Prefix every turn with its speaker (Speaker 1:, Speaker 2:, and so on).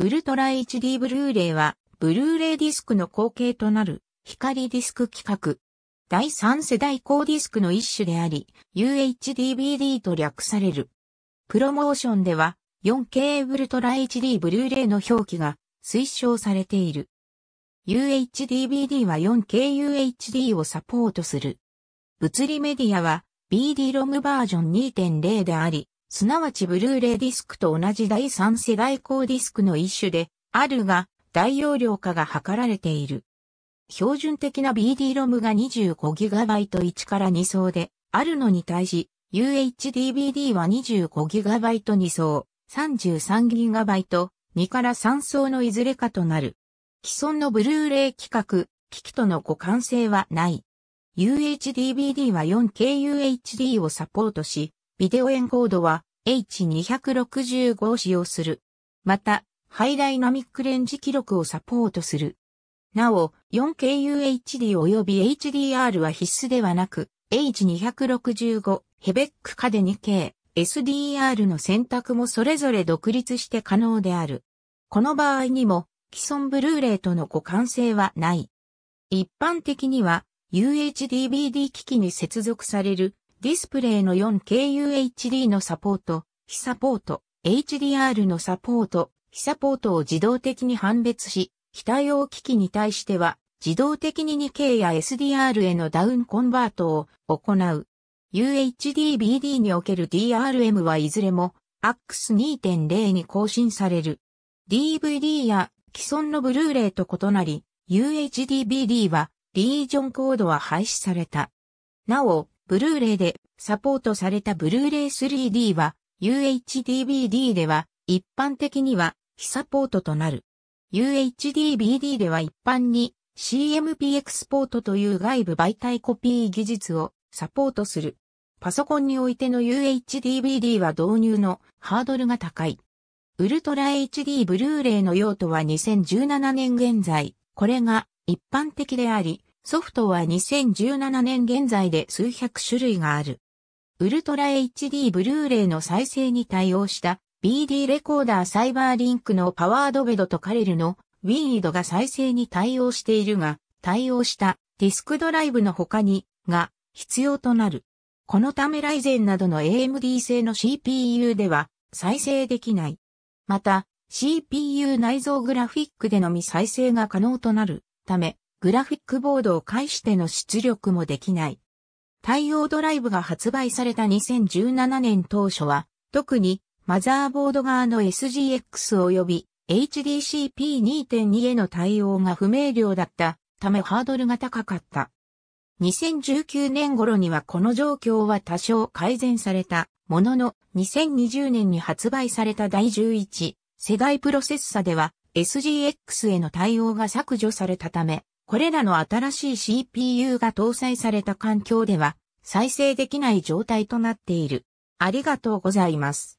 Speaker 1: ウルトラ HD ブルーレイは、ブルーレイディスクの後継となる、光ディスク規格。第3世代高ディスクの一種であり、UHDBD と略される。プロモーションでは、4K ウルトラ HD ブルーレイの表記が推奨されている。UHDBD は 4KUHD をサポートする。物理メディアは BD ロムバージョン2.0であり、すなわちブルーレイディスクと同じ第三世代高ディスクの一種で、あるが、大容量化が図られている。標準的な BD-ROM が 25GB1 から2層で、あるのに対し、UHDBD は 25GB2 層、33GB2 から3層のいずれかとなる。既存のブルーレイ規格、機器との互換性はない。UHDBD は 4KUHD をサポートし、ビデオエンコードは H265 を使用する。また、ハイダイナミックレンジ記録をサポートする。なお、4KUHD 及び HDR は必須ではなく、H265、ヘベックカデ 2K、SDR の選択もそれぞれ独立して可能である。この場合にも、既存ブルーレイとの互換性はない。一般的には、UHDBD 機器に接続されるディスプレイの 4KUHD のサポート、非サポート、HDR のサポート、非サポートを自動的に判別し、非対応機器に対しては、自動的に 2K や SDR へのダウンコンバートを行う。UHD-BD における DRM はいずれも AX2.0 に更新される。DVD や既存のブルーレイと異なり、UHD-BD はリージョンコードは廃止された。なお、ブルーレイでサポートされたブルーレイ 3D は UHDBD では一般的には非サポートとなる。UHDBD では一般に CMP エクスポートという外部媒体コピー技術をサポートする。パソコンにおいての UHDBD は導入のハードルが高い。ウルトラ HD ブルーレイの用途は2017年現在、これが一般的であり、ソフトは2017年現在で数百種類がある。ウルトラ HD ブルーレイの再生に対応した BD レコーダーサイバーリンクのパワードベドとカレルのウィードが再生に対応しているが、対応したディスクドライブの他にが必要となる。このためライゼンなどの AMD 製の CPU では再生できない。また、CPU 内蔵グラフィックでのみ再生が可能となるため、グラフィックボードを介しての出力もできない。対応ドライブが発売された2017年当初は、特にマザーボード側の SGX 及び HDCP2.2 への対応が不明瞭だったためハードルが高かった。2019年頃にはこの状況は多少改善されたものの2020年に発売された第11世代プロセッサでは SGX への対応が削除されたためこれらの新しい CPU が搭載された環境では再生できない状態となっている。ありがとうございます。